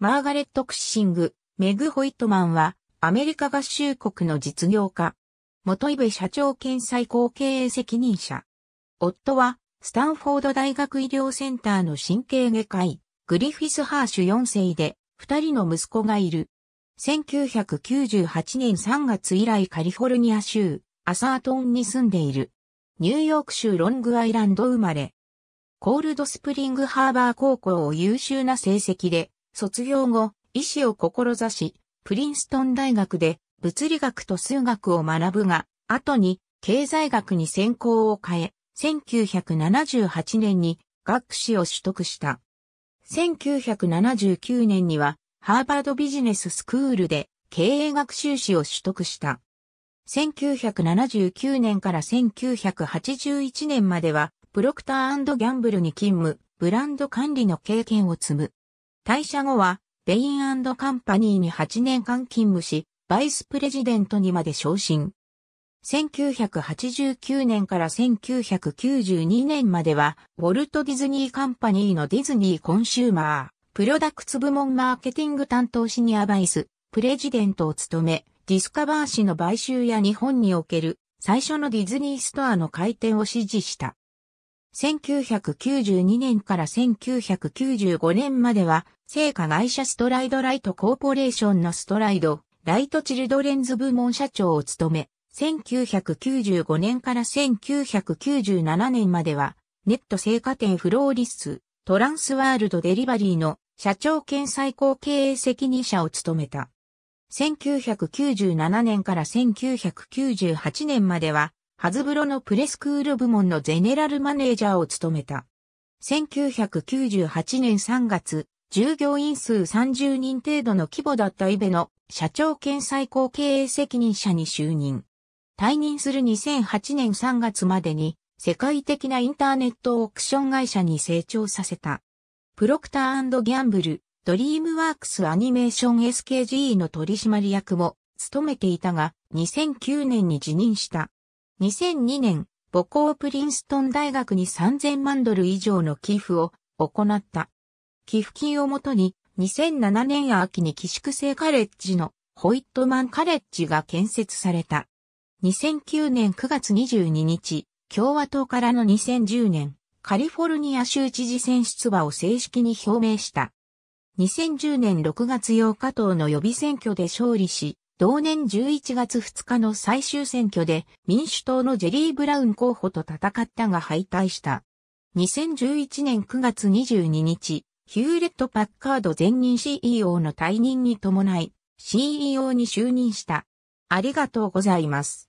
マーガレット・クッシング、メグ・ホイットマンは、アメリカ合衆国の実業家。元イベ社長兼最高経営責任者。夫は、スタンフォード大学医療センターの神経外科医、グリフィス・ハーシュ4世で、二人の息子がいる。1998年3月以来カリフォルニア州、アサートンに住んでいる。ニューヨーク州ロングアイランド生まれ。コールドスプリングハーバー高校を優秀な成績で卒業後、医師を志し、プリンストン大学で物理学と数学を学ぶが、後に経済学に専攻を変え、1978年に学士を取得した。1979年にはハーバードビジネススクールで経営学習士を取得した。1979年から1981年まではプロクターギャンブルに勤務、ブランド管理の経験を積む。退社後は、ベインカンパニーに8年間勤務し、バイスプレジデントにまで昇進。1989年から1992年までは、ウォルト・ディズニー・カンパニーのディズニー・コンシューマー、プロダクツ部門マーケティング担当シニアバイス、プレジデントを務め、ディスカバー誌の買収や日本における最初のディズニーストアの開店を支持した。1992年から1995年までは、成果会社ストライドライトコーポレーションのストライド、ライトチルドレンズ部門社長を務め、1995年から1997年までは、ネット成果店フローリス、トランスワールドデリバリーの社長兼最高経営責任者を務めた。1997年から1998年までは、ハズブロのプレスクール部門のゼネラルマネージャーを務めた。1998年3月、従業員数30人程度の規模だったイベの社長兼最高経営責任者に就任。退任する2008年3月までに世界的なインターネットオークション会社に成長させた。プロクターギャンブル、ドリームワークスアニメーション SKGE の取締役も務めていたが2009年に辞任した。2002年、母校プリンストン大学に3000万ドル以上の寄付を行った。寄付金をもとに、2007年秋に寄宿生カレッジのホイットマンカレッジが建設された。2009年9月22日、共和党からの2010年、カリフォルニア州知事選出馬を正式に表明した。2010年6月8日党の予備選挙で勝利し、同年11月2日の最終選挙で民主党のジェリー・ブラウン候補と戦ったが敗退した。2011年9月22日、ヒューレット・パッカード前任 CEO の退任に伴い、CEO に就任した。ありがとうございます。